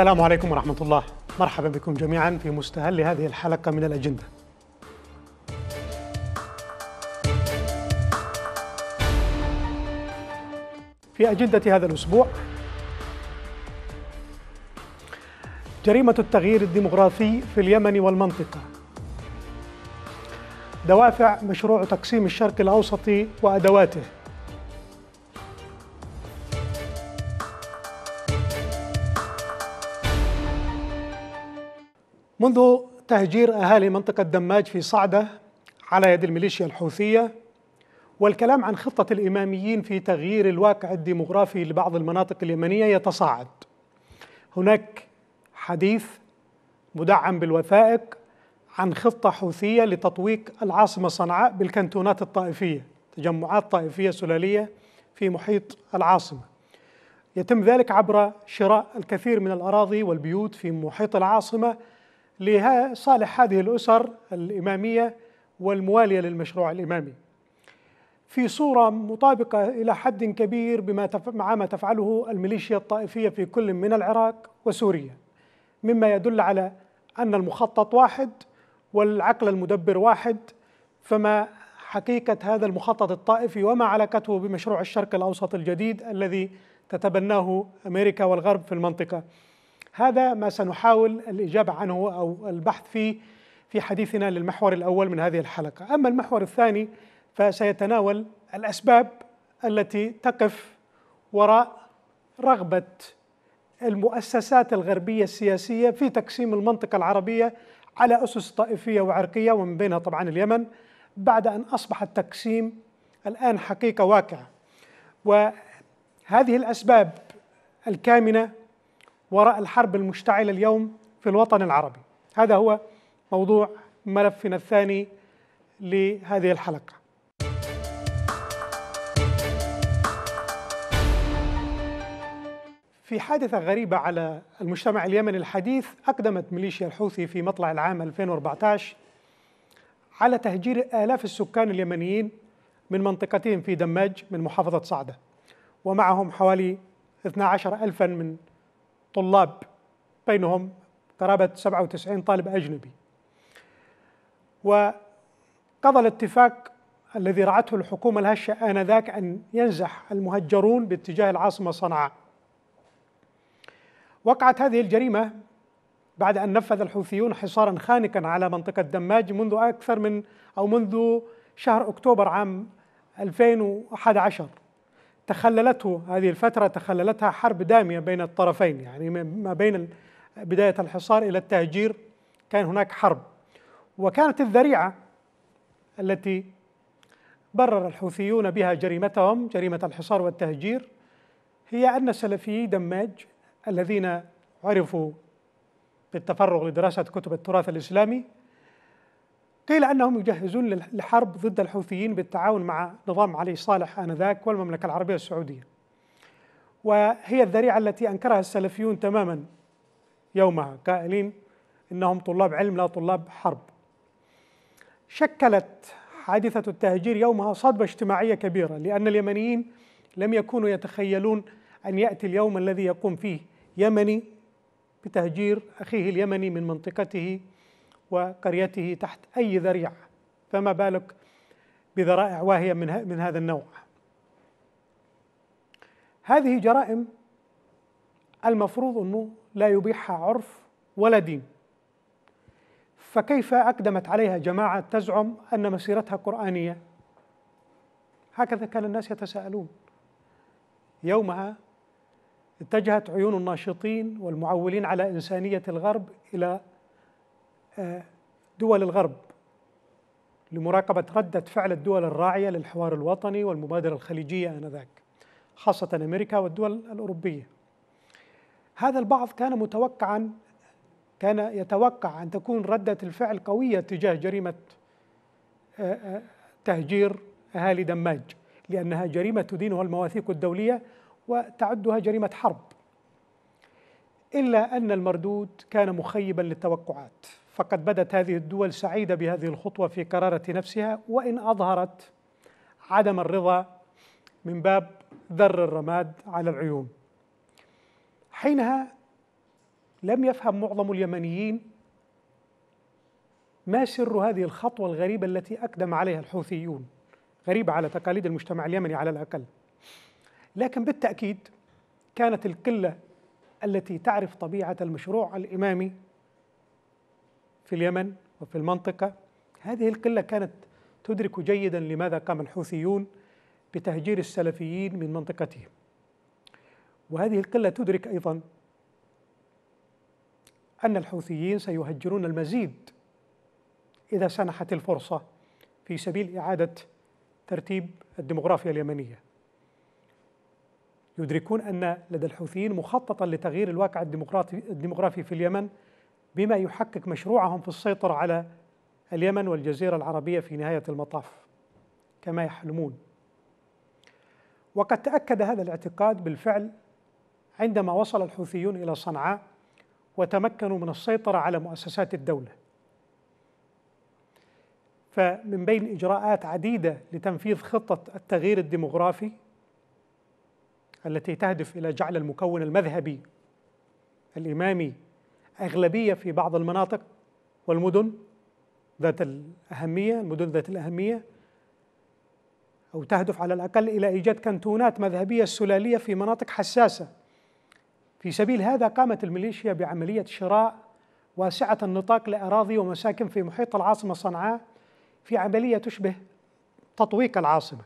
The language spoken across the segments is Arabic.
السلام عليكم ورحمة الله مرحبا بكم جميعا في مستهل هذه الحلقة من الأجندة في أجندة هذا الأسبوع جريمة التغيير الديمغرافي في اليمن والمنطقة دوافع مشروع تقسيم الشرق الأوسط وأدواته منذ تهجير أهالي منطقة دماج في صعدة على يد الميليشيا الحوثية والكلام عن خطة الإماميين في تغيير الواقع الديمغرافي لبعض المناطق اليمنية يتصاعد هناك حديث مدعم بالوثائق عن خطة حوثية لتطويق العاصمة صنعاء بالكنتونات الطائفية تجمعات طائفية سلالية في محيط العاصمة يتم ذلك عبر شراء الكثير من الأراضي والبيوت في محيط العاصمة لصالح هذه الأسر الإمامية والموالية للمشروع الإمامي في صورة مطابقة إلى حد كبير بما تف... مع ما تفعله الميليشيا الطائفية في كل من العراق وسوريا مما يدل على أن المخطط واحد والعقل المدبر واحد فما حقيقة هذا المخطط الطائفي وما علاقته بمشروع الشرق الأوسط الجديد الذي تتبناه أمريكا والغرب في المنطقة هذا ما سنحاول الإجابة عنه أو البحث فيه في حديثنا للمحور الأول من هذه الحلقة أما المحور الثاني فسيتناول الأسباب التي تقف وراء رغبة المؤسسات الغربية السياسية في تقسيم المنطقة العربية على أسس طائفية وعرقية ومن بينها طبعا اليمن بعد أن أصبح التقسيم الآن حقيقة واقعة وهذه الأسباب الكامنة وراء الحرب المشتعلة اليوم في الوطن العربي هذا هو موضوع ملفنا الثاني لهذه الحلقة في حادثة غريبة على المجتمع اليمني الحديث أقدمت ميليشيا الحوثي في مطلع العام 2014 على تهجير آلاف السكان اليمنيين من منطقتهم في دماج من محافظة صعدة ومعهم حوالي 12 ألفا من طلاب بينهم قرابة 97 طالب أجنبي وقضى الاتفاق الذي رعته الحكومة الهشة آنذاك أن ينزح المهجرون باتجاه العاصمة صنعاء وقعت هذه الجريمة بعد أن نفذ الحوثيون حصارا خانقا على منطقة دماج منذ أكثر من أو منذ شهر أكتوبر عام 2011 تخللته هذه الفترة تخللتها حرب دامية بين الطرفين يعني ما بين بداية الحصار إلى التهجير كان هناك حرب وكانت الذريعة التي برر الحوثيون بها جريمتهم جريمة الحصار والتهجير هي أن سلفيي دماج الذين عرفوا بالتفرغ لدراسة كتب التراث الإسلامي قيل أنهم يجهزون للحرب ضد الحوثيين بالتعاون مع نظام علي صالح آنذاك والمملكة العربية السعودية وهي الذريعة التي أنكرها السلفيون تماما يومها قائلين إنهم طلاب علم لا طلاب حرب شكلت حادثة التهجير يومها صدمة اجتماعية كبيرة لأن اليمنيين لم يكونوا يتخيلون أن يأتي اليوم الذي يقوم فيه يمني بتهجير أخيه اليمني من منطقته وقريته تحت أي ذريعة فما بالك بذرائع واهية من, من هذا النوع هذه جرائم المفروض أنه لا يبيحها عرف ولا دين فكيف أقدمت عليها جماعة تزعم أن مسيرتها قرآنية هكذا كان الناس يتساءلون يومها اتجهت عيون الناشطين والمعولين على إنسانية الغرب إلى دول الغرب لمراقبة ردة فعل الدول الراعية للحوار الوطني والمبادرة الخليجية آنذاك خاصة أمريكا والدول الأوروبية هذا البعض كان متوقعا كان يتوقع أن تكون ردة الفعل قوية تجاه جريمة آه، آه، تهجير أهالي دماج لأنها جريمة تدينها المواثيق الدولية وتعدها جريمة حرب إلا أن المردود كان مخيبا للتوقعات فقد بدت هذه الدول سعيده بهذه الخطوه في قراره نفسها وان اظهرت عدم الرضا من باب ذر الرماد على العيون حينها لم يفهم معظم اليمنيين ما سر هذه الخطوه الغريبه التي اقدم عليها الحوثيون غريبه على تقاليد المجتمع اليمني على الاقل لكن بالتاكيد كانت القله التي تعرف طبيعه المشروع الامامي في اليمن وفي المنطقة هذه القلة كانت تدرك جيدا لماذا قام الحوثيون بتهجير السلفيين من منطقتهم وهذه القلة تدرك أيضا أن الحوثيين سيهجرون المزيد إذا سنحت الفرصة في سبيل إعادة ترتيب الديمغرافيا اليمنية يدركون أن لدى الحوثيين مخططا لتغيير الواقع الديمغرافي في اليمن بما يحقق مشروعهم في السيطرة على اليمن والجزيرة العربية في نهاية المطاف كما يحلمون وقد تأكد هذا الاعتقاد بالفعل عندما وصل الحوثيون إلى صنعاء وتمكنوا من السيطرة على مؤسسات الدولة فمن بين إجراءات عديدة لتنفيذ خطة التغيير الديمغرافي التي تهدف إلى جعل المكون المذهبي الإمامي أغلبية في بعض المناطق والمدن ذات الأهمية المدن ذات الأهمية أو تهدف على الأقل إلى إيجاد كنتونات مذهبية سلالية في مناطق حساسة في سبيل هذا قامت الميليشيا بعملية شراء واسعة النطاق لأراضي ومساكن في محيط العاصمة صنعاء في عملية تشبه تطويق العاصمة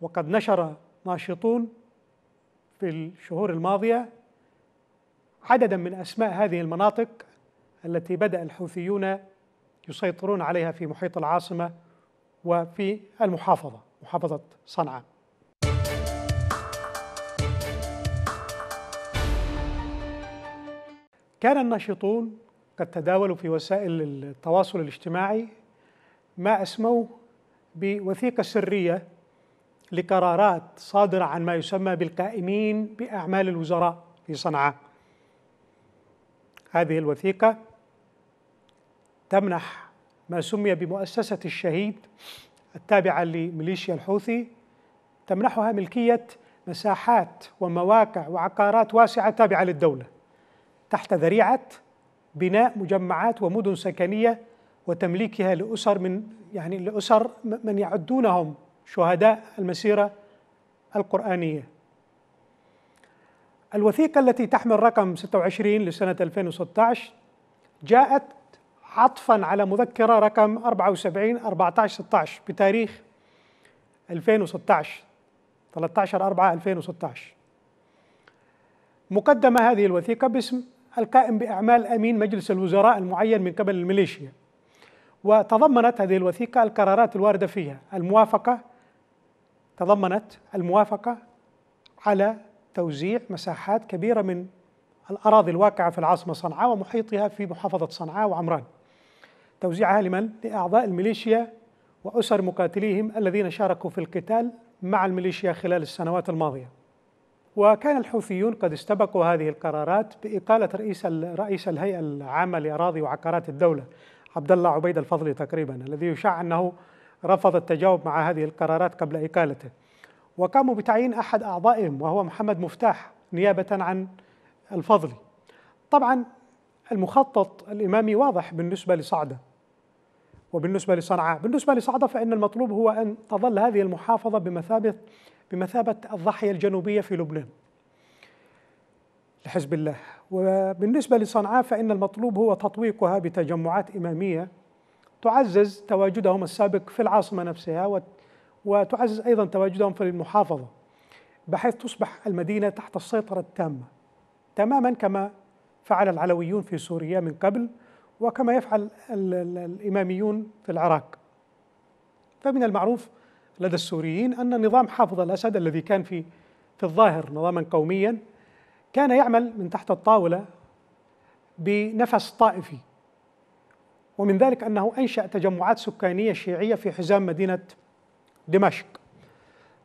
وقد نشر ناشطون في الشهور الماضية عددا من اسماء هذه المناطق التي بدا الحوثيون يسيطرون عليها في محيط العاصمه وفي المحافظه محافظه صنعاء كان الناشطون قد تداولوا في وسائل التواصل الاجتماعي ما اسموه بوثيقه سريه لقرارات صادره عن ما يسمى بالقائمين باعمال الوزراء في صنعاء هذه الوثيقة تمنح ما سمي بمؤسسة الشهيد التابعة لميليشيا الحوثي تمنحها ملكية مساحات ومواقع وعقارات واسعة تابعة للدولة تحت ذريعة بناء مجمعات ومدن سكنية وتمليكها لأسر من يعني لأسر من يعدونهم شهداء المسيرة القرآنية الوثيقة التي تحمل رقم 26 لسنة 2016 جاءت عطفا على مذكرة رقم 74 14 16 بتاريخ 2016 13 4 2016 مقدمة هذه الوثيقة باسم القائم بأعمال أمين مجلس الوزراء المعين من قبل الميليشيا وتضمنت هذه الوثيقة القرارات الواردة فيها الموافقة تضمنت الموافقة على توزيع مساحات كبيرة من الأراضي الواقعة في العاصمة صنعاء ومحيطها في محافظة صنعاء وعمران توزيعها لمن؟ لأعضاء الميليشيا وأسر مقاتليهم الذين شاركوا في القتال مع الميليشيا خلال السنوات الماضية وكان الحوثيون قد استبقوا هذه القرارات بإقالة رئيس رئيس الهيئة العامة لأراضي وعقارات الدولة عبد الله عبيد الفضلي تقريبا الذي يشاع أنه رفض التجاوب مع هذه القرارات قبل إقالته وقاموا بتعيين أحد أعضائهم وهو محمد مفتاح نيابة عن الفضلي طبعا المخطط الإمامي واضح بالنسبة لصعدة وبالنسبة لصنعاء بالنسبة لصعدة فإن المطلوب هو أن تظل هذه المحافظة بمثابة بمثابة الضاحية الجنوبية في لبنان لحزب الله وبالنسبة لصنعاء فإن المطلوب هو تطويقها بتجمعات إمامية تعزز تواجدهم السابق في العاصمة نفسها وتعزز أيضا تواجدهم في المحافظة بحيث تصبح المدينة تحت السيطرة التامة تماما كما فعل العلويون في سوريا من قبل وكما يفعل الإماميون في العراق فمن المعروف لدى السوريين أن نظام حافظ الأسد الذي كان في في الظاهر نظاما قوميا كان يعمل من تحت الطاولة بنفس طائفي ومن ذلك أنه أنشأ تجمعات سكانية شيعية في حزام مدينة دمشق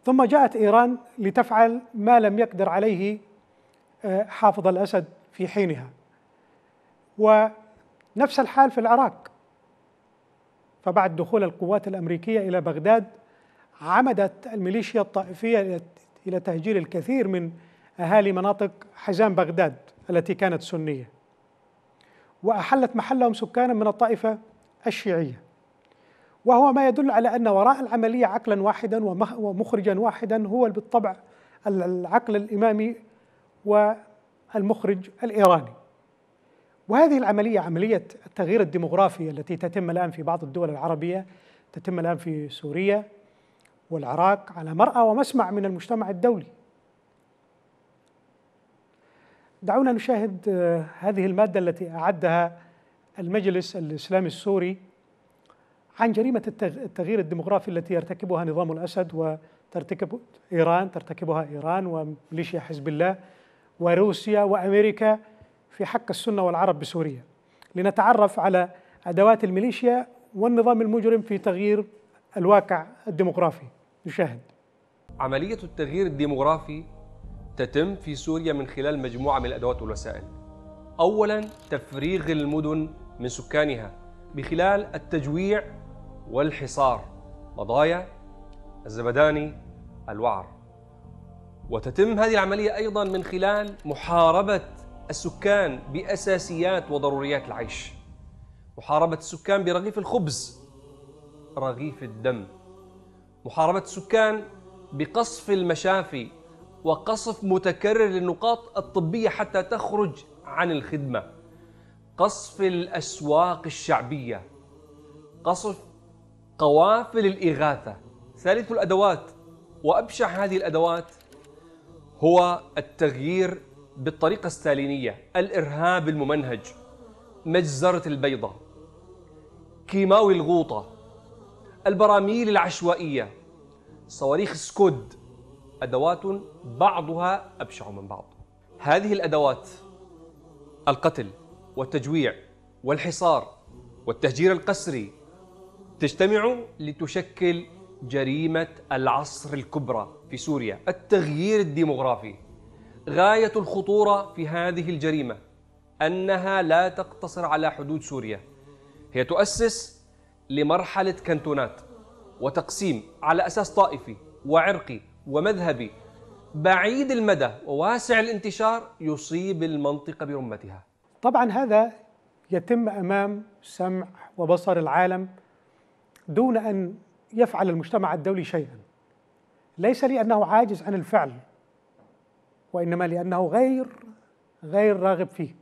ثم جاءت إيران لتفعل ما لم يقدر عليه آه، حافظ الأسد في حينها ونفس الحال في العراق فبعد دخول القوات الأمريكية إلى بغداد عمدت الميليشيا الطائفية إلى تهجير الكثير من أهالي مناطق حزام بغداد التي كانت سنية وأحلت محلهم سكانا من الطائفة الشيعية وهو ما يدل على أن وراء العملية عقلا واحدا ومخرجا واحدا هو بالطبع العقل الإمامي والمخرج الإيراني وهذه العملية عملية التغيير الديمغرافي التي تتم الآن في بعض الدول العربية تتم الآن في سوريا والعراق على مرأى ومسمع من المجتمع الدولي دعونا نشاهد آه، هذه المادة التي أعدها المجلس الإسلامي السوري عن جريمة التغيير الديمغرافي التي يرتكبها نظام الأسد وترتكب إيران ترتكبها إيران وميليشيا حزب الله وروسيا وأمريكا في حق السنة والعرب بسوريا لنتعرف على أدوات الميليشيا والنظام المجرم في تغيير الواقع الديمغرافي نشاهد عملية التغيير الديمغرافي تتم في سوريا من خلال مجموعة من الأدوات والوسائل أولا تفريغ المدن من سكانها بخلال التجويع والحصار قضايا الزبداني الوعر وتتم هذه العملية أيضا من خلال محاربة السكان بأساسيات وضروريات العيش محاربة السكان برغيف الخبز رغيف الدم محاربة السكان بقصف المشافي وقصف متكرر للنقاط الطبية حتى تخرج عن الخدمة قصف الأسواق الشعبية قصف قوافل الإغاثة ثالث الأدوات وأبشع هذه الأدوات هو التغيير بالطريقة الستالينية الإرهاب الممنهج مجزرة البيضة كيماوي الغوطة البراميل العشوائية صواريخ سكود أدوات بعضها أبشع من بعض هذه الأدوات القتل والتجويع والحصار والتهجير القسري تجتمع لتشكل جريمة العصر الكبرى في سوريا التغيير الديمغرافي غاية الخطورة في هذه الجريمة أنها لا تقتصر على حدود سوريا هي تؤسس لمرحلة كنتونات وتقسيم على أساس طائفي وعرقي ومذهبي بعيد المدى وواسع الانتشار يصيب المنطقة برمتها طبعا هذا يتم أمام سمع وبصر العالم دون أن يفعل المجتمع الدولي شيئا ليس لأنه عاجز عن الفعل وإنما لأنه غير غير راغب فيه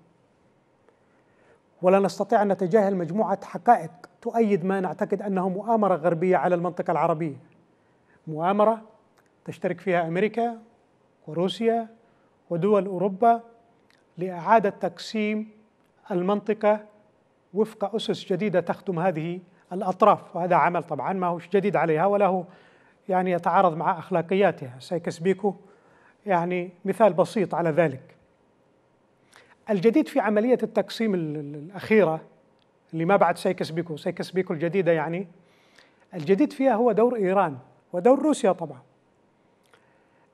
ولا نستطيع أن نتجاهل مجموعة حقائق تؤيد ما نعتقد أنه مؤامرة غربية على المنطقة العربية مؤامرة تشترك فيها أمريكا وروسيا ودول أوروبا لإعادة تقسيم المنطقة وفق أسس جديدة تخدم هذه الأطراف وهذا عمل طبعا ما هو جديد عليها وله يعني يتعارض مع أخلاقياتها سايكس بيكو يعني مثال بسيط على ذلك الجديد في عملية التقسيم الأخيرة اللي ما بعد سايكس بيكو سايكس بيكو الجديدة يعني الجديد فيها هو دور إيران ودور روسيا طبعا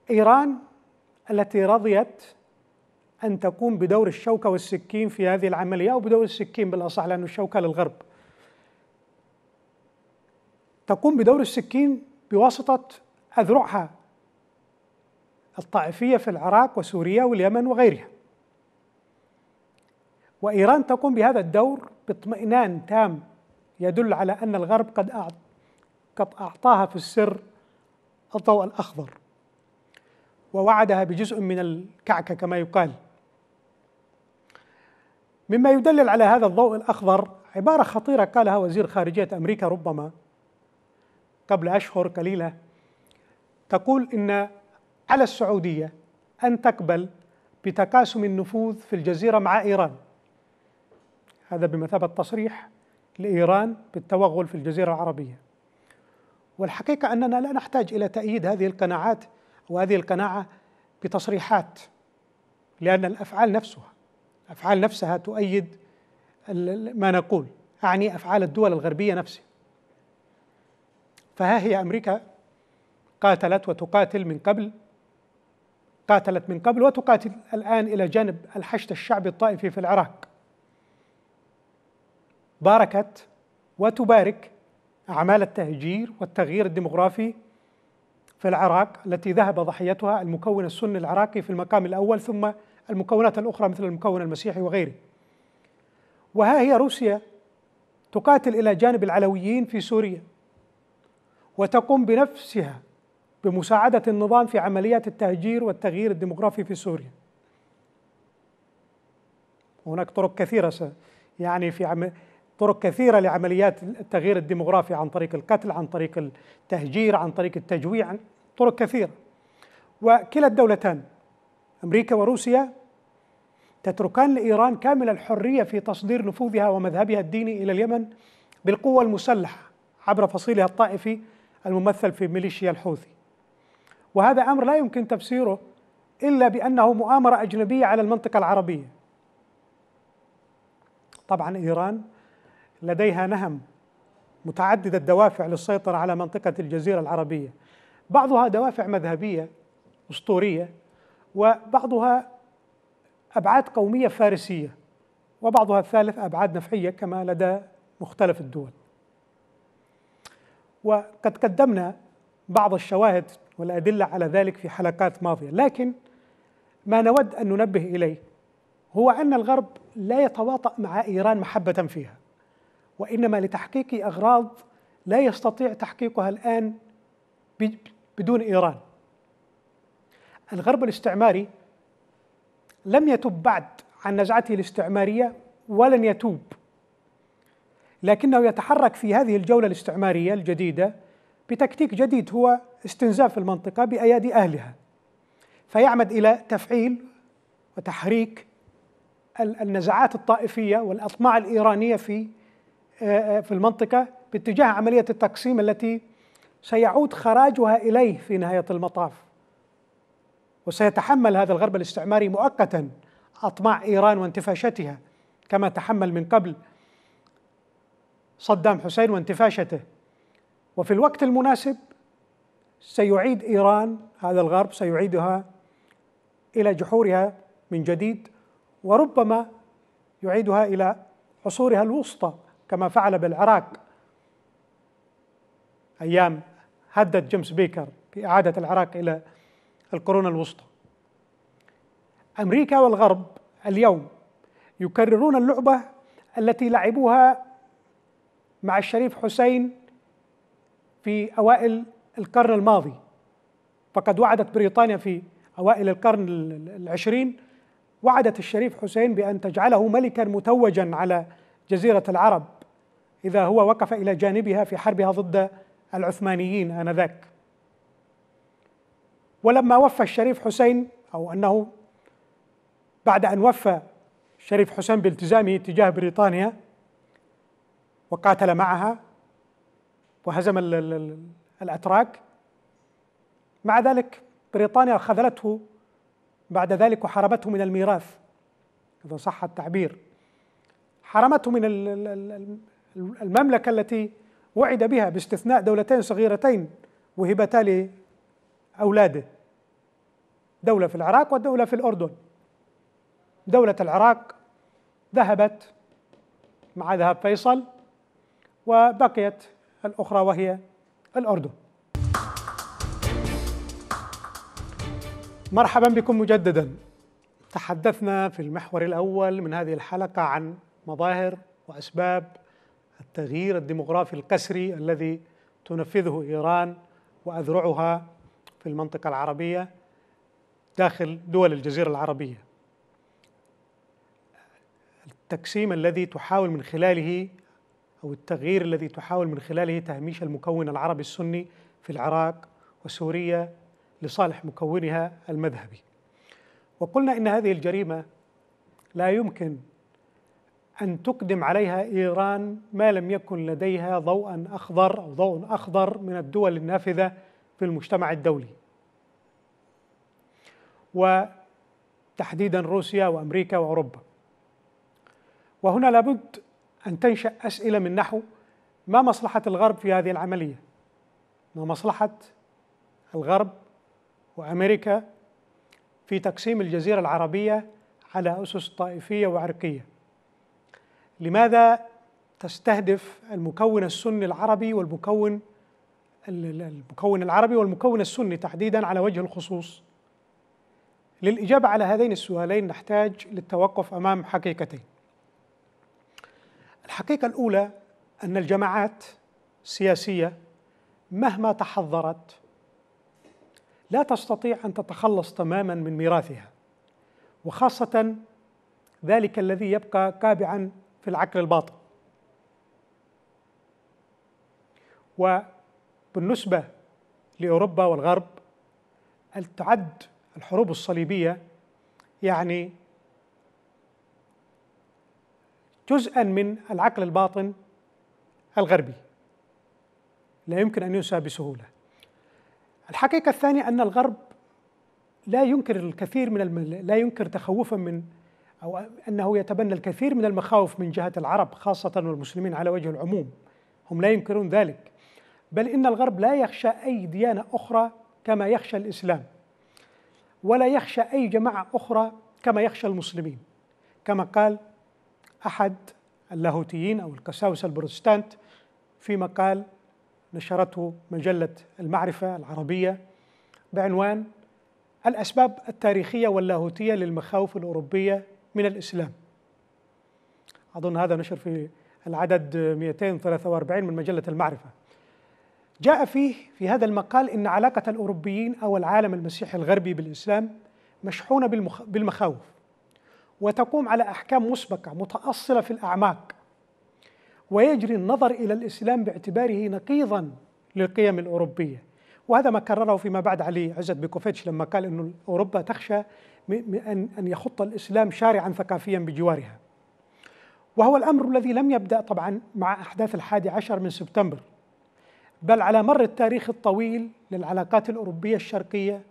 إيران التي رضيت أن تقوم بدور الشوكة والسكين في هذه العملية أو بدور السكين بالأصح لأن الشوكة للغرب تقوم بدور السكين بواسطة أذرعها الطائفية في العراق وسوريا واليمن وغيرها وإيران تقوم بهذا الدور باطمئنان تام يدل على أن الغرب قد قد أعطاها في السر الضوء الأخضر ووعدها بجزء من الكعكة كما يقال مما يدلل على هذا الضوء الأخضر عبارة خطيرة قالها وزير خارجية أمريكا ربما قبل أشهر قليلة تقول إن على السعودية أن تقبل بتقاسم النفوذ في الجزيرة مع إيران هذا بمثابة تصريح لإيران بالتوغل في الجزيرة العربية والحقيقة أننا لا نحتاج إلى تأييد هذه القناعات وهذه القناعة بتصريحات لأن الأفعال نفسها الأفعال نفسها تؤيد ما نقول أعني أفعال الدول الغربية نفسها فها هي امريكا قاتلت وتقاتل من قبل قاتلت من قبل وتقاتل الان الى جانب الحشد الشعبي الطائفي في العراق باركت وتبارك اعمال التهجير والتغيير الديمغرافي في العراق التي ذهب ضحيتها المكون السني العراقي في المقام الاول ثم المكونات الاخرى مثل المكون المسيحي وغيره. وها هي روسيا تقاتل الى جانب العلويين في سوريا وتقوم بنفسها بمساعدة النظام في عمليات التهجير والتغيير الديمغرافي في سوريا هناك طرق كثيرة يعني في عم... طرق كثيرة لعمليات التغيير الديمغرافي عن طريق القتل عن طريق التهجير عن طريق التجويع طرق كثيرة وكلا الدولتان أمريكا وروسيا تتركان لإيران كامل الحرية في تصدير نفوذها ومذهبها الديني إلى اليمن بالقوة المسلحة عبر فصيلها الطائفي الممثل في ميليشيا الحوثي وهذا امر لا يمكن تفسيره الا بانه مؤامره اجنبيه على المنطقه العربيه طبعا ايران لديها نهم متعدد الدوافع للسيطره على منطقه الجزيره العربيه بعضها دوافع مذهبيه اسطوريه وبعضها ابعاد قوميه فارسيه وبعضها الثالث ابعاد نفعيه كما لدى مختلف الدول وقد قدمنا بعض الشواهد والأدلة على ذلك في حلقات ماضية لكن ما نود أن ننبه إليه هو أن الغرب لا يتواطأ مع إيران محبة فيها وإنما لتحقيق أغراض لا يستطيع تحقيقها الآن بدون إيران الغرب الاستعماري لم يتب بعد عن نزعته الاستعمارية ولن يتوب لكنه يتحرك في هذه الجولة الاستعمارية الجديدة بتكتيك جديد هو استنزاف المنطقة بأيادي أهلها فيعمد إلى تفعيل وتحريك النزعات الطائفية والأطماع الإيرانية في آه، آه، في المنطقة باتجاه عملية التقسيم التي سيعود خراجها إليه في نهاية المطاف وسيتحمل هذا الغرب الاستعماري مؤقتا أطماع إيران وانتفاشتها كما تحمل من قبل صدام حسين وانتفاشته وفي الوقت المناسب سيعيد ايران هذا الغرب سيعيدها الى جحورها من جديد وربما يعيدها الى عصورها الوسطى كما فعل بالعراق ايام هدد جيمس بيكر باعاده العراق الى القرون الوسطى امريكا والغرب اليوم يكررون اللعبه التي لعبوها مع الشريف حسين في أوائل القرن الماضي فقد وعدت بريطانيا في أوائل القرن العشرين وعدت الشريف حسين بأن تجعله ملكا متوجا على جزيرة العرب إذا هو وقف إلى جانبها في حربها ضد العثمانيين آنذاك ولما وفى الشريف حسين أو أنه بعد أن وفى الشريف حسين بالتزامه تجاه بريطانيا وقاتل معها وهزم الاتراك مع ذلك بريطانيا خذلته بعد ذلك وحرمته من الميراث اذا صح التعبير حرمته من المملكه التي وعد بها باستثناء دولتين صغيرتين وهبتا لاولاده دوله في العراق ودوله في الاردن دوله العراق ذهبت مع ذهاب فيصل وبقيت الأخرى وهي الأردن مرحبا بكم مجددا تحدثنا في المحور الأول من هذه الحلقة عن مظاهر وأسباب التغيير الديمغرافي القسري الذي تنفذه إيران وأذرعها في المنطقة العربية داخل دول الجزيرة العربية التقسيم الذي تحاول من خلاله أو التغيير الذي تحاول من خلاله تهميش المكون العربي السني في العراق وسوريا لصالح مكونها المذهبي وقلنا إن هذه الجريمة لا يمكن أن تقدم عليها إيران ما لم يكن لديها ضوءا أخضر أو ضوء أخضر من الدول النافذة في المجتمع الدولي وتحديدا روسيا وأمريكا وأوروبا وهنا لابد أن تنشأ أسئلة من نحو ما مصلحة الغرب في هذه العملية؟ ما مصلحة الغرب وأمريكا في تقسيم الجزيرة العربية على أسس طائفية وعرقية؟ لماذا تستهدف المكون السني العربي والمكون المكون العربي والمكون السني تحديدا على وجه الخصوص؟ للإجابة على هذين السؤالين نحتاج للتوقف أمام حقيقتين الحقيقة الأولى أن الجماعات السياسية مهما تحضرت لا تستطيع أن تتخلص تماما من ميراثها وخاصة ذلك الذي يبقى كابعا في العقل الباطن وبالنسبة لأوروبا والغرب تعد الحروب الصليبية يعني جزءا من العقل الباطن الغربي لا يمكن ان ينسى بسهوله الحقيقه الثانيه ان الغرب لا ينكر الكثير من الم... لا ينكر تخوفا من او انه يتبنى الكثير من المخاوف من جهه العرب خاصه والمسلمين على وجه العموم هم لا ينكرون ذلك بل ان الغرب لا يخشى اي ديانه اخرى كما يخشى الاسلام ولا يخشى اي جماعه اخرى كما يخشى المسلمين كما قال أحد اللاهوتيين أو القساوسة البروتستانت في مقال نشرته مجلة المعرفة العربية بعنوان الأسباب التاريخية واللاهوتية للمخاوف الأوروبية من الإسلام أظن هذا نشر في العدد 243 من مجلة المعرفة جاء فيه في هذا المقال إن علاقة الأوروبيين أو العالم المسيحي الغربي بالإسلام مشحونة بالمخاوف وتقوم على أحكام مسبقة متأصلة في الأعماق ويجري النظر إلى الإسلام باعتباره نقيضا للقيم الأوروبية وهذا ما كرره فيما بعد علي عزت بيكوفيتش لما قال أن أوروبا تخشى أن يخط الإسلام شارعا ثقافيا بجوارها وهو الأمر الذي لم يبدأ طبعا مع أحداث الحادي عشر من سبتمبر بل على مر التاريخ الطويل للعلاقات الأوروبية الشرقية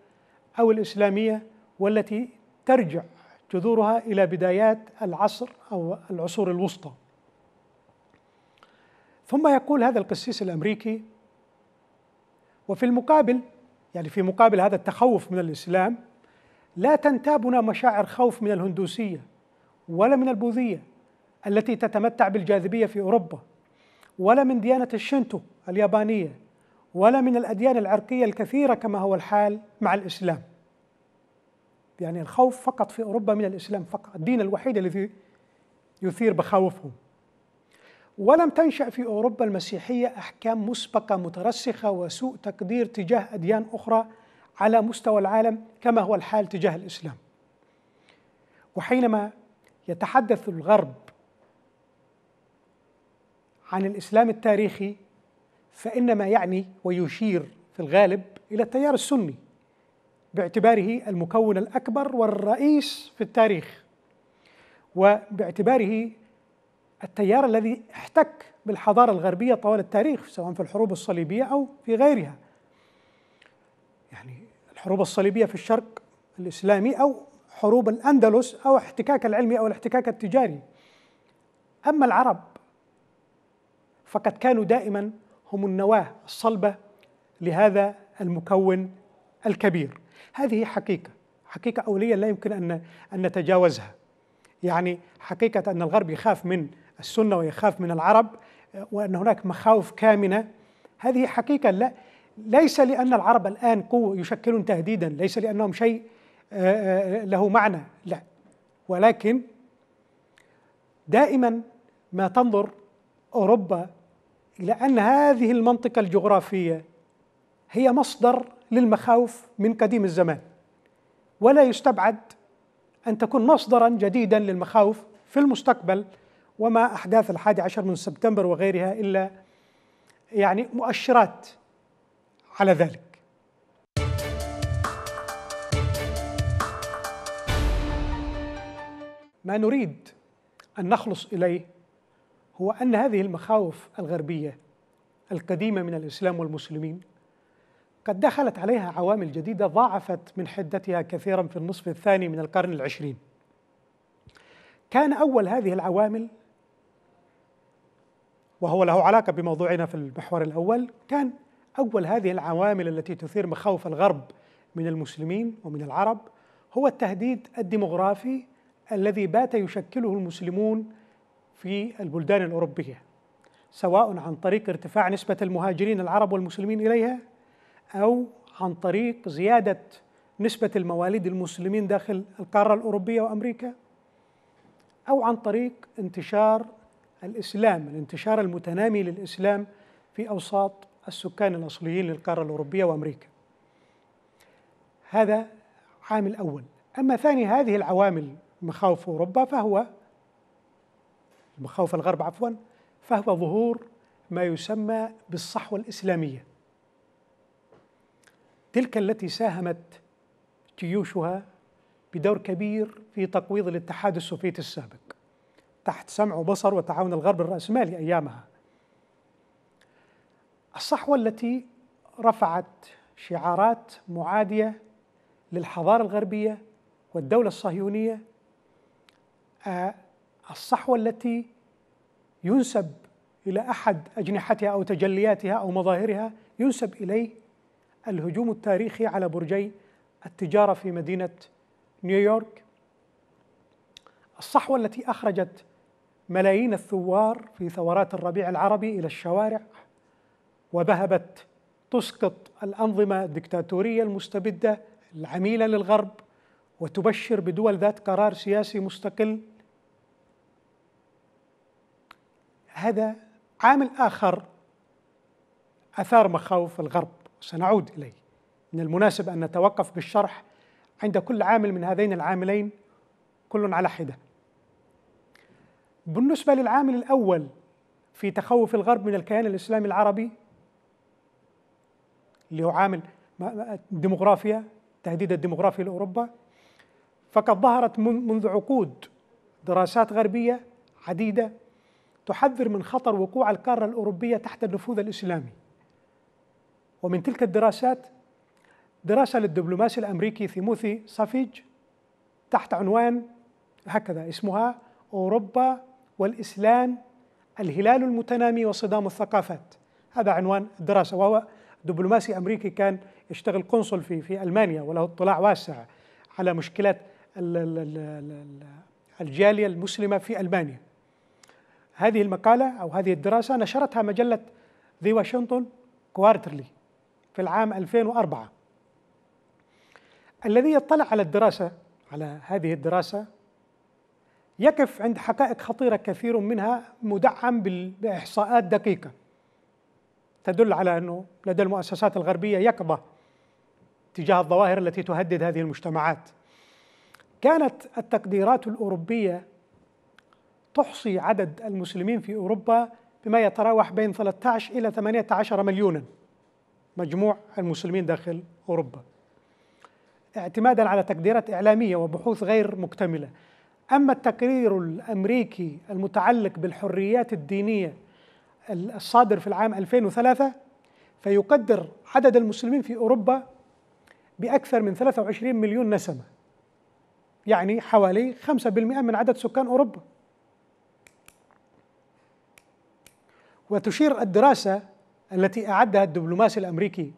أو الإسلامية والتي ترجع جذورها إلى بدايات العصر أو العصور الوسطى ثم يقول هذا القسيس الأمريكي وفي المقابل يعني في مقابل هذا التخوف من الإسلام لا تنتابنا مشاعر خوف من الهندوسية ولا من البوذية التي تتمتع بالجاذبية في أوروبا ولا من ديانة الشنتو اليابانية ولا من الأديان العرقية الكثيرة كما هو الحال مع الإسلام يعني الخوف فقط في أوروبا من الإسلام فقط الدين الوحيد الذي يثير بخاوفهم ولم تنشأ في أوروبا المسيحية أحكام مسبقة مترسخة وسوء تقدير تجاه أديان أخرى على مستوى العالم كما هو الحال تجاه الإسلام وحينما يتحدث الغرب عن الإسلام التاريخي فإنما يعني ويشير في الغالب إلى التيار السني باعتباره المكون الاكبر والرئيس في التاريخ وباعتباره التيار الذي احتك بالحضاره الغربيه طوال التاريخ سواء في الحروب الصليبيه او في غيرها يعني الحروب الصليبيه في الشرق الاسلامي او حروب الاندلس او احتكاك العلمي او الاحتكاك التجاري اما العرب فقد كانوا دائما هم النواه الصلبه لهذا المكون الكبير هذه حقيقة حقيقة أولية لا يمكن أن أن نتجاوزها يعني حقيقة أن الغرب يخاف من السنة ويخاف من العرب وأن هناك مخاوف كامنة هذه حقيقة لا ليس لأن العرب الآن قوة يشكلون تهديدا ليس لأنهم شيء له معنى لا ولكن دائما ما تنظر أوروبا إلى أن هذه المنطقة الجغرافية هي مصدر للمخاوف من قديم الزمان ولا يستبعد أن تكون مصدرا جديدا للمخاوف في المستقبل وما أحداث الحادي عشر من سبتمبر وغيرها إلا يعني مؤشرات على ذلك ما نريد أن نخلص إليه هو أن هذه المخاوف الغربية القديمة من الإسلام والمسلمين قد دخلت عليها عوامل جديدة ضاعفت من حدتها كثيرا في النصف الثاني من القرن العشرين كان أول هذه العوامل وهو له علاقة بموضوعنا في المحور الأول كان أول هذه العوامل التي تثير مخاوف الغرب من المسلمين ومن العرب هو التهديد الديمغرافي الذي بات يشكله المسلمون في البلدان الأوروبية سواء عن طريق ارتفاع نسبة المهاجرين العرب والمسلمين إليها أو عن طريق زيادة نسبة المواليد المسلمين داخل القارة الأوروبية وأمريكا أو عن طريق انتشار الإسلام الانتشار المتنامي للإسلام في أوساط السكان الأصليين للقارة الأوروبية وأمريكا هذا عامل أول أما ثاني هذه العوامل مخاوف أوروبا فهو مخاوف الغرب عفوا فهو ظهور ما يسمى بالصحوة الإسلامية تلك التي ساهمت جيوشها بدور كبير في تقويض الاتحاد السوفيتي السابق تحت سمع وبصر وتعاون الغرب الرأسمالي أيامها الصحوة التي رفعت شعارات معادية للحضارة الغربية والدولة الصهيونية آه، الصحوة التي ينسب إلى أحد أجنحتها أو تجلياتها أو مظاهرها ينسب إليه الهجوم التاريخي على برجي التجارة في مدينة نيويورك الصحوة التي أخرجت ملايين الثوار في ثورات الربيع العربي إلى الشوارع وذهبت تسقط الأنظمة الدكتاتورية المستبدة العميلة للغرب وتبشر بدول ذات قرار سياسي مستقل هذا عامل آخر أثار مخاوف الغرب سنعود إليه من المناسب أن نتوقف بالشرح عند كل عامل من هذين العاملين كل على حدة بالنسبة للعامل الأول في تخوف الغرب من الكيان الإسلامي العربي اللي هو عامل ديموغرافيا تهديد الديموغرافيا لأوروبا فقد ظهرت منذ عقود دراسات غربية عديدة تحذر من خطر وقوع القارة الأوروبية تحت النفوذ الإسلامي ومن تلك الدراسات دراسة للدبلوماسي الأمريكي تيموثي صافيج تحت عنوان هكذا اسمها أوروبا والإسلام الهلال المتنامي وصدام الثقافات هذا عنوان الدراسة وهو دبلوماسي أمريكي كان يشتغل قنصل في في ألمانيا وله اطلاع واسع على مشكلات الجالية المسلمة في ألمانيا هذه المقالة أو هذه الدراسة نشرتها مجلة ذي واشنطن كوارترلي في العام 2004 الذي يطلع على الدراسة على هذه الدراسة يقف عند حقائق خطيرة كثير منها مدعم بإحصاءات دقيقة تدل على أنه لدى المؤسسات الغربية يقظة تجاه الظواهر التي تهدد هذه المجتمعات كانت التقديرات الأوروبية تحصي عدد المسلمين في أوروبا بما يتراوح بين 13 إلى 18 مليونا مجموع المسلمين داخل أوروبا اعتمادا على تقديرات إعلامية وبحوث غير مكتملة أما التقرير الأمريكي المتعلق بالحريات الدينية الصادر في العام 2003 فيقدر عدد المسلمين في أوروبا بأكثر من 23 مليون نسمة يعني حوالي 5% من عدد سكان أوروبا وتشير الدراسة التي أعدها الدبلوماسي الأمريكي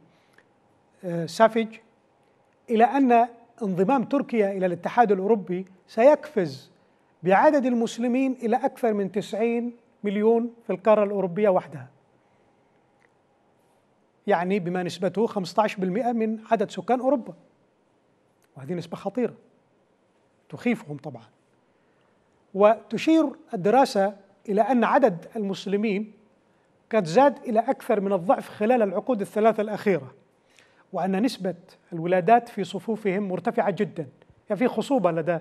آه، سافج إلى أن انضمام تركيا إلى الاتحاد الأوروبي سيقفز بعدد المسلمين إلى أكثر من 90 مليون في القارة الأوروبية وحدها يعني بما نسبته 15% من عدد سكان أوروبا وهذه نسبة خطيرة تخيفهم طبعا وتشير الدراسة إلى أن عدد المسلمين قد زاد إلى أكثر من الضعف خلال العقود الثلاثة الأخيرة وأن نسبة الولادات في صفوفهم مرتفعة جدا يعني في خصوبة لدى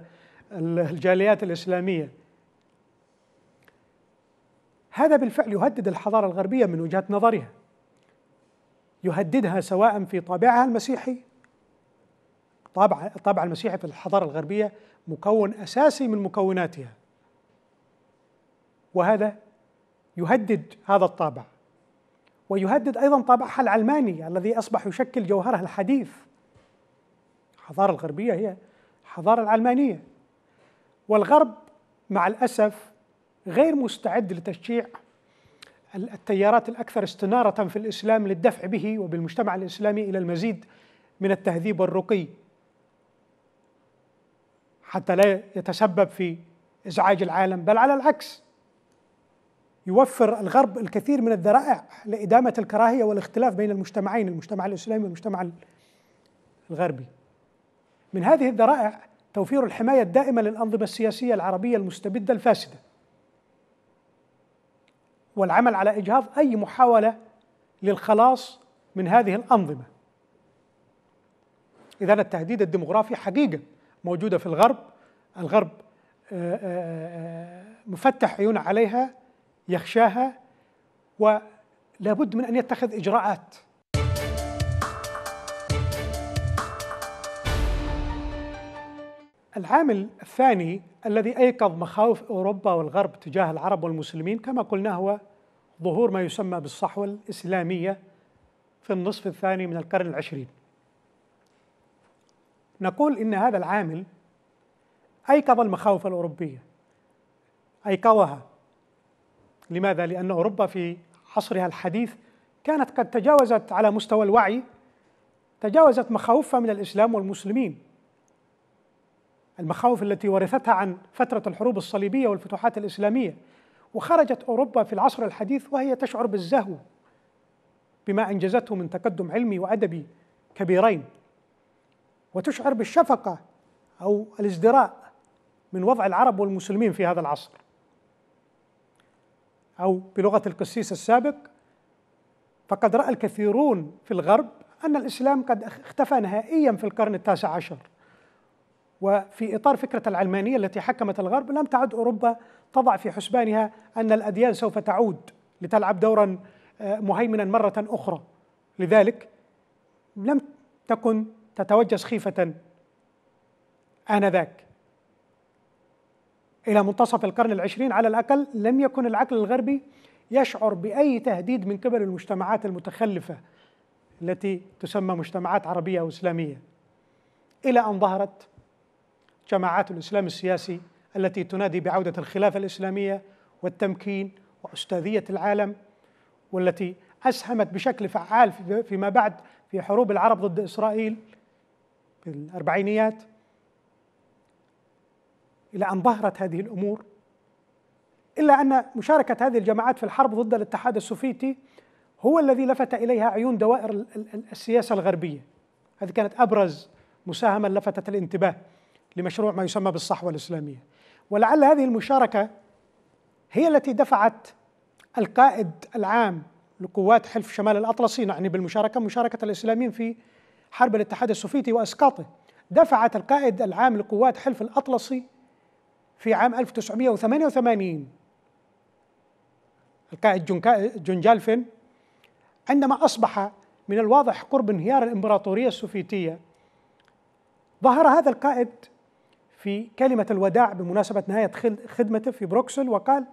الجاليات الإسلامية هذا بالفعل يهدد الحضارة الغربية من وجهة نظرها يهددها سواء في طابعها المسيحي طابع الطابع المسيحي في الحضارة الغربية مكون أساسي من مكوناتها وهذا يهدد هذا الطابع ويهدد ايضا طابعها العلماني الذي اصبح يشكل جوهرها الحديث الحضاره الغربيه هي الحضاره العلمانيه والغرب مع الاسف غير مستعد لتشجيع التيارات الاكثر استناره في الاسلام للدفع به وبالمجتمع الاسلامي الى المزيد من التهذيب والرقي حتى لا يتسبب في ازعاج العالم بل على العكس يوفر الغرب الكثير من الذرائع لإدامة الكراهية والاختلاف بين المجتمعين المجتمع الإسلامي والمجتمع الغربي من هذه الذرائع توفير الحماية الدائمة للأنظمة السياسية العربية المستبدة الفاسدة والعمل على إجهاض أي محاولة للخلاص من هذه الأنظمة إذا التهديد الديمغرافي حقيقة موجودة في الغرب الغرب آه، آه، آه، مفتح عيون عليها يخشاها ولا بد من أن يتخذ إجراءات العامل الثاني الذي أيقظ مخاوف أوروبا والغرب تجاه العرب والمسلمين كما قلنا هو ظهور ما يسمى بالصحوة الإسلامية في النصف الثاني من القرن العشرين نقول إن هذا العامل أيقظ المخاوف الأوروبية أيقظها لماذا؟ لأن أوروبا في عصرها الحديث كانت قد تجاوزت على مستوى الوعي تجاوزت مخاوفها من الإسلام والمسلمين المخاوف التي ورثتها عن فترة الحروب الصليبية والفتوحات الإسلامية وخرجت أوروبا في العصر الحديث وهي تشعر بالزهو بما أنجزته من تقدم علمي وأدبي كبيرين وتشعر بالشفقة أو الازدراء من وضع العرب والمسلمين في هذا العصر أو بلغة القسيس السابق فقد رأى الكثيرون في الغرب أن الإسلام قد اختفى نهائيا في القرن التاسع عشر وفي إطار فكرة العلمانية التي حكمت الغرب لم تعد أوروبا تضع في حسبانها أن الأديان سوف تعود لتلعب دورا آه، مهيمنا مرة أخرى لذلك لم تكن تتوجس خيفة آنذاك إلى منتصف القرن العشرين على الأقل لم يكن العقل الغربي يشعر بأي تهديد من قبل المجتمعات المتخلفة التي تسمى مجتمعات عربية أو إسلامية إلى أن ظهرت جماعات الإسلام السياسي التي تنادي بعودة الخلافة الإسلامية والتمكين وأستاذية العالم والتي أسهمت بشكل فعال فيما بعد في حروب العرب ضد إسرائيل في الأربعينيات إلى أن ظهرت هذه الأمور إلا أن مشاركة هذه الجماعات في الحرب ضد الاتحاد السوفيتي هو الذي لفت إليها عيون دوائر السياسة الغربية هذه كانت أبرز مساهمة لفتت الانتباه لمشروع ما يسمى بالصحوة الإسلامية ولعل هذه المشاركة هي التي دفعت القائد العام لقوات حلف شمال الأطلسي نعني بالمشاركة مشاركة الإسلاميين في حرب الاتحاد السوفيتي وإسقاطه دفعت القائد العام لقوات حلف الأطلسي في عام 1988 القائد جون جالفن عندما أصبح من الواضح قرب انهيار الإمبراطورية السوفيتية ظهر هذا القائد في كلمة الوداع بمناسبة نهاية خدمته في بروكسل وقال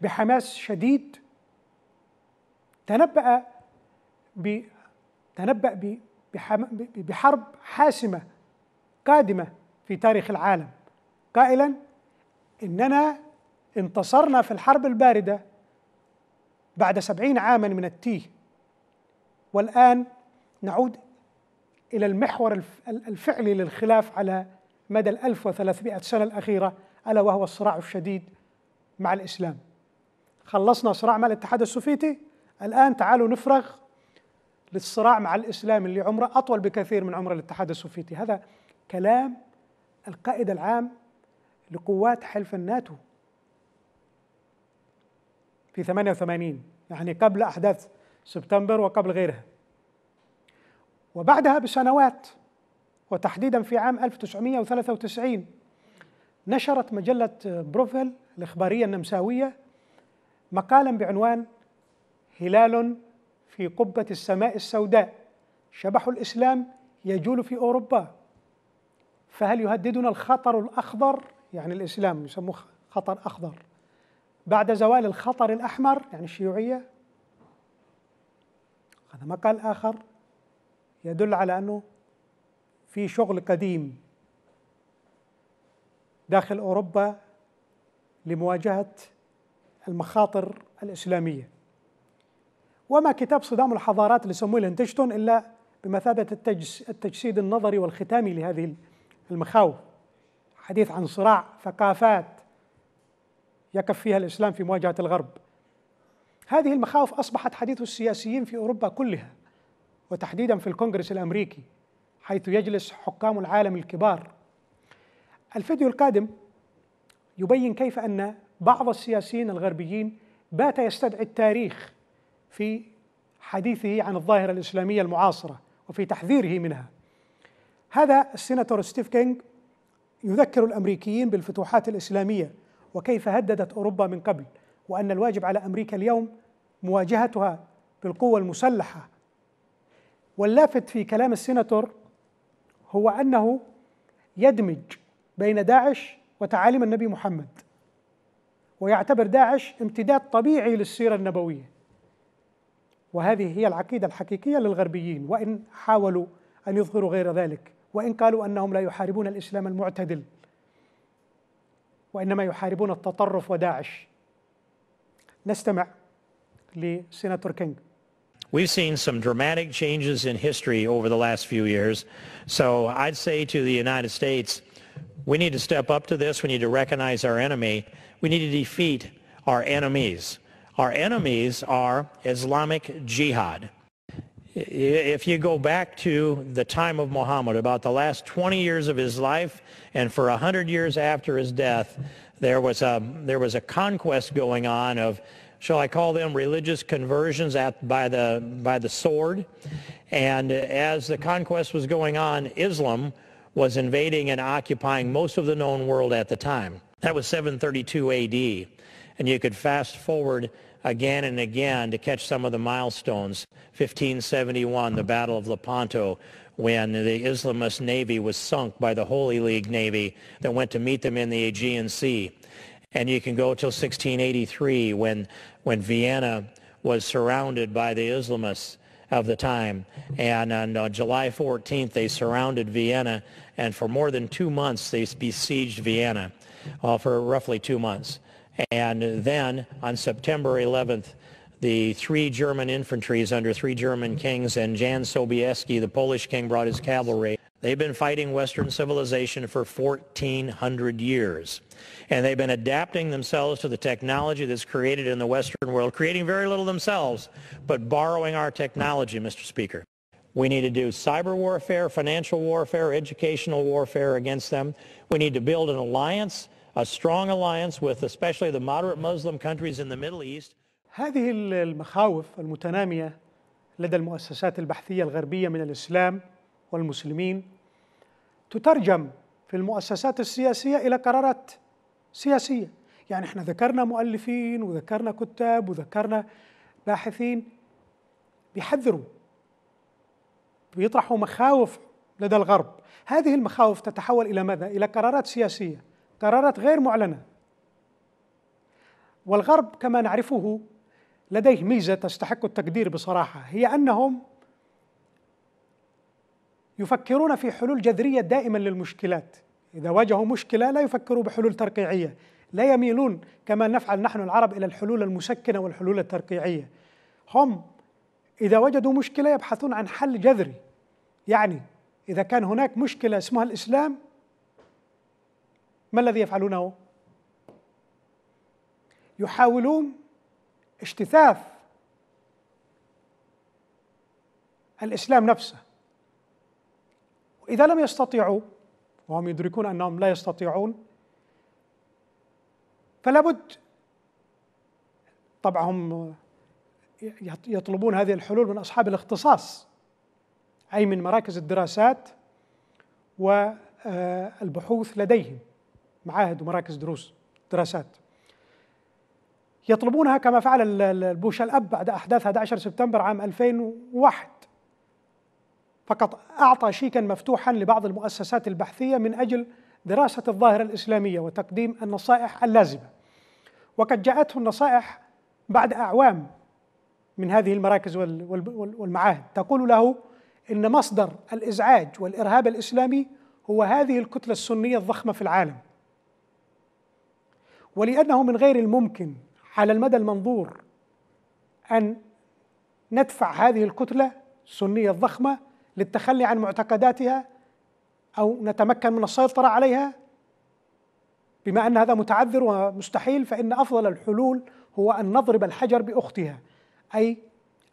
بحماس شديد تنبأ ب تنبأ بحرب حاسمة قادمة في تاريخ العالم قائلا إننا انتصرنا في الحرب الباردة بعد سبعين عاما من التيه والآن نعود إلى المحور الفعلي للخلاف على مدى الألف وثلاثمائة سنة الأخيرة ألا وهو الصراع الشديد مع الإسلام خلصنا صراع مع الاتحاد السوفيتي الآن تعالوا نفرغ للصراع مع الإسلام اللي عمره أطول بكثير من عمر الاتحاد السوفيتي هذا كلام القائد العام لقوات حلف الناتو في 88 يعني قبل أحداث سبتمبر وقبل غيرها وبعدها بسنوات وتحديدا في عام 1993 نشرت مجلة بروفيل الإخبارية النمساوية مقالا بعنوان هلال في قبة السماء السوداء شبح الإسلام يجول في أوروبا فهل يهددنا الخطر الأخضر يعني الإسلام يسموه خطر أخضر بعد زوال الخطر الأحمر يعني الشيوعية هذا مقال آخر يدل على أنه في شغل قديم داخل أوروبا لمواجهة المخاطر الإسلامية وما كتاب صدام الحضارات لسمويل هنتشتون إلا بمثابة التجسيد النظري والختامي لهذه المخاوف حديث عن صراع ثقافات يقف فيها الاسلام في مواجهه الغرب هذه المخاوف اصبحت حديث السياسيين في اوروبا كلها وتحديدا في الكونغرس الامريكي حيث يجلس حكام العالم الكبار الفيديو القادم يبين كيف ان بعض السياسيين الغربيين بات يستدعي التاريخ في حديثه عن الظاهره الاسلاميه المعاصره وفي تحذيره منها هذا السيناتور ستيف كينج يذكر الامريكيين بالفتوحات الاسلاميه وكيف هددت اوروبا من قبل وان الواجب على امريكا اليوم مواجهتها بالقوه المسلحه واللافت في كلام السيناتور هو انه يدمج بين داعش وتعاليم النبي محمد ويعتبر داعش امتداد طبيعي للسيره النبويه وهذه هي العقيده الحقيقيه للغربيين وان حاولوا ان يظهروا غير ذلك وان قالوا انهم لا يحاربون الاسلام المعتدل وانما يحاربون التطرف وداعش نستمع لسيناتور كينغ We've seen some dramatic changes in history over the last few years. So I'd say to the United States, we need to step up to this. We need to recognize our enemy. We need to defeat our enemies. Our enemies are Islamic Jihad. if you go back to the time of Muhammad, about the last 20 years of his life and for 100 years after his death, there was a, there was a conquest going on of, shall I call them religious conversions at, by, the, by the sword. And as the conquest was going on, Islam was invading and occupying most of the known world at the time. That was 732 AD. And you could fast forward again and again to catch some of the milestones. 1571, the Battle of Lepanto, when the Islamist navy was sunk by the Holy League navy that went to meet them in the Aegean Sea. And you can go till 1683 when, when Vienna was surrounded by the Islamists of the time. And on uh, July 14th, they surrounded Vienna, and for more than two months, they besieged Vienna uh, for roughly two months. And then on September 11th, the three German infantries under three German kings and Jan Sobieski, the Polish king, brought his cavalry. They've been fighting Western civilization for 1,400 years. And they've been adapting themselves to the technology that's created in the Western world, creating very little themselves, but borrowing our technology, Mr. Speaker. We need to do cyber warfare, financial warfare, educational warfare against them. We need to build an alliance a strong alliance with especially the moderate Muslim countries in the Middle East. هذه المخاوف المتنامية لدى المؤسسات البحثية الغربية من الإسلام والمسلمين تترجم في المؤسسات السياسية إلى قرارات سياسية يعني احنا ذكرنا مؤلفين وذكرنا كتاب وذكرنا باحثين بيحذروا بيطرحوا مخاوف لدى الغرب هذه المخاوف تتحول إلى ماذا؟ إلى قرارات سياسية قرارات غير معلنه والغرب كما نعرفه لديه ميزه تستحق التقدير بصراحه هي انهم يفكرون في حلول جذريه دائما للمشكلات اذا واجهوا مشكله لا يفكروا بحلول ترقيعيه لا يميلون كما نفعل نحن العرب الى الحلول المسكنه والحلول الترقيعيه هم اذا وجدوا مشكله يبحثون عن حل جذري يعني اذا كان هناك مشكله اسمها الاسلام ما الذي يفعلونه يحاولون اجتثاث الاسلام نفسه واذا لم يستطيعوا وهم يدركون انهم لا يستطيعون فلا بد طبعا هم يطلبون هذه الحلول من اصحاب الاختصاص اي من مراكز الدراسات والبحوث لديهم معاهد ومراكز دروس دراسات يطلبونها كما فعل البوش الأب بعد أحداث 11 سبتمبر عام 2001 فقط أعطى شيكا مفتوحا لبعض المؤسسات البحثية من أجل دراسة الظاهرة الإسلامية وتقديم النصائح اللازمة وقد جاءته النصائح بعد أعوام من هذه المراكز والمعاهد تقول له إن مصدر الإزعاج والإرهاب الإسلامي هو هذه الكتلة السنية الضخمة في العالم ولأنه من غير الممكن على المدى المنظور أن ندفع هذه الكتلة السنية الضخمة للتخلي عن معتقداتها أو نتمكن من السيطرة عليها بما أن هذا متعذر ومستحيل فإن أفضل الحلول هو أن نضرب الحجر بأختها أي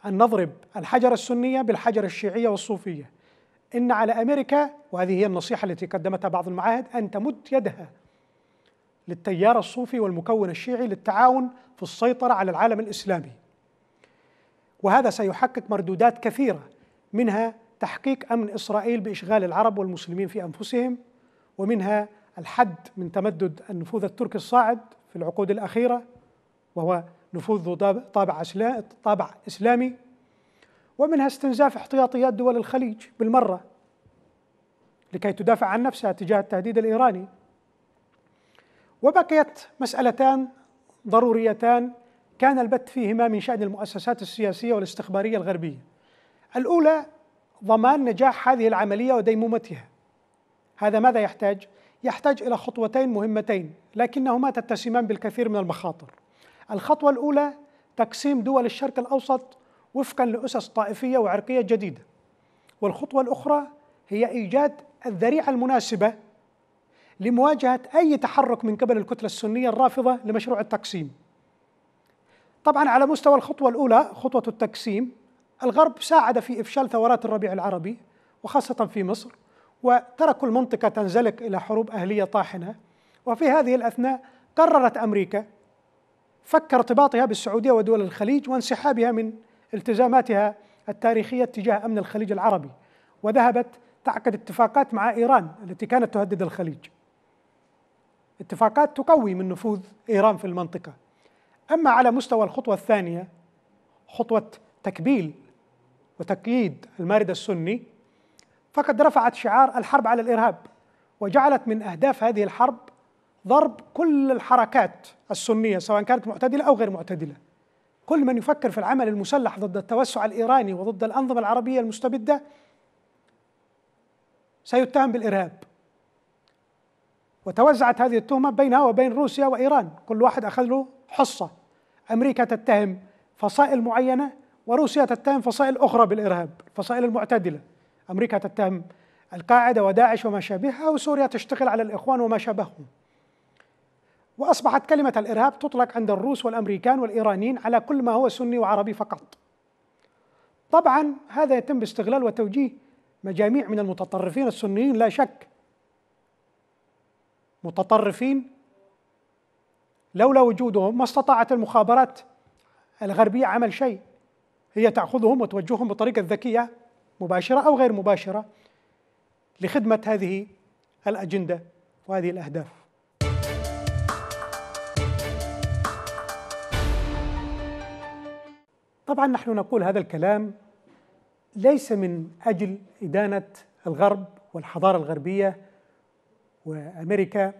أن نضرب الحجر السنية بالحجر الشيعية والصوفية إن على أمريكا وهذه هي النصيحة التي قدمتها بعض المعاهد أن تمد يدها للتيار الصوفي والمكون الشيعي للتعاون في السيطرة على العالم الإسلامي وهذا سيحقق مردودات كثيرة منها تحقيق أمن إسرائيل بإشغال العرب والمسلمين في أنفسهم ومنها الحد من تمدد النفوذ التركي الصاعد في العقود الأخيرة وهو نفوذ ذو طابع طابع إسلامي ومنها استنزاف احتياطيات دول الخليج بالمرة لكي تدافع عن نفسها تجاه التهديد الإيراني وبقيت مسألتان ضروريتان كان البت فيهما من شأن المؤسسات السياسية والاستخبارية الغربية الأولى ضمان نجاح هذه العملية وديمومتها هذا ماذا يحتاج؟ يحتاج إلى خطوتين مهمتين لكنهما تتسمان بالكثير من المخاطر الخطوة الأولى تقسيم دول الشرق الأوسط وفقا لأسس طائفية وعرقية جديدة والخطوة الأخرى هي إيجاد الذريعة المناسبة لمواجهة أي تحرك من قبل الكتلة السنية الرافضة لمشروع التقسيم طبعا على مستوى الخطوة الأولى خطوة التقسيم الغرب ساعد في إفشال ثورات الربيع العربي وخاصة في مصر وتركوا المنطقة تنزلق إلى حروب أهلية طاحنة وفي هذه الأثناء قررت أمريكا فك ارتباطها بالسعودية ودول الخليج وانسحابها من التزاماتها التاريخية تجاه أمن الخليج العربي وذهبت تعقد اتفاقات مع إيران التي كانت تهدد الخليج اتفاقات تقوي من نفوذ إيران في المنطقة أما على مستوى الخطوة الثانية خطوة تكبيل وتقييد المارد السني فقد رفعت شعار الحرب على الإرهاب وجعلت من أهداف هذه الحرب ضرب كل الحركات السنية سواء كانت معتدلة أو غير معتدلة كل من يفكر في العمل المسلح ضد التوسع الإيراني وضد الأنظمة العربية المستبدة سيتهم بالإرهاب وتوزعت هذه التهمة بينها وبين روسيا وإيران كل واحد أخذ له حصة أمريكا تتهم فصائل معينة وروسيا تتهم فصائل أخرى بالإرهاب الفصائل المعتدلة أمريكا تتهم القاعدة وداعش وما شابهها وسوريا تشتغل على الإخوان وما شابههم وأصبحت كلمة الإرهاب تطلق عند الروس والأمريكان والإيرانيين على كل ما هو سني وعربي فقط طبعا هذا يتم باستغلال وتوجيه مجاميع من المتطرفين السنيين لا شك متطرفين لولا وجودهم ما استطاعت المخابرات الغربية عمل شيء هي تأخذهم وتوجههم بطريقة ذكية مباشرة أو غير مباشرة لخدمة هذه الأجندة وهذه الأهداف طبعا نحن نقول هذا الكلام ليس من أجل إدانة الغرب والحضارة الغربية وامريكا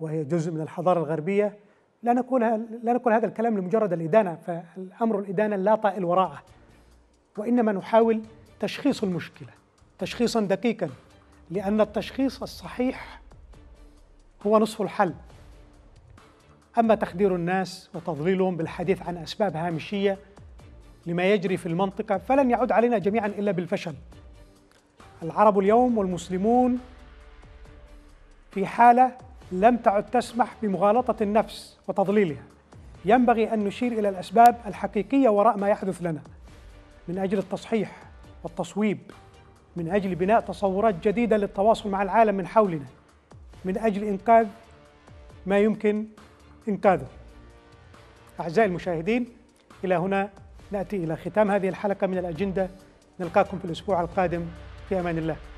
وهي جزء من الحضاره الغربيه لا نقول لا نقول هذا الكلام لمجرد الادانه فالامر الادانه لا طائل وراءه وانما نحاول تشخيص المشكله تشخيصا دقيقا لان التشخيص الصحيح هو نصف الحل اما تخدير الناس وتضليلهم بالحديث عن اسباب هامشيه لما يجري في المنطقه فلن يعود علينا جميعا الا بالفشل العرب اليوم والمسلمون في حالة لم تعد تسمح بمغالطة النفس وتضليلها ينبغي أن نشير إلى الأسباب الحقيقية وراء ما يحدث لنا من أجل التصحيح والتصويب من أجل بناء تصورات جديدة للتواصل مع العالم من حولنا من أجل إنقاذ ما يمكن إنقاذه أعزائي المشاهدين إلى هنا نأتي إلى ختام هذه الحلقة من الأجندة نلقاكم في الأسبوع القادم في أمان الله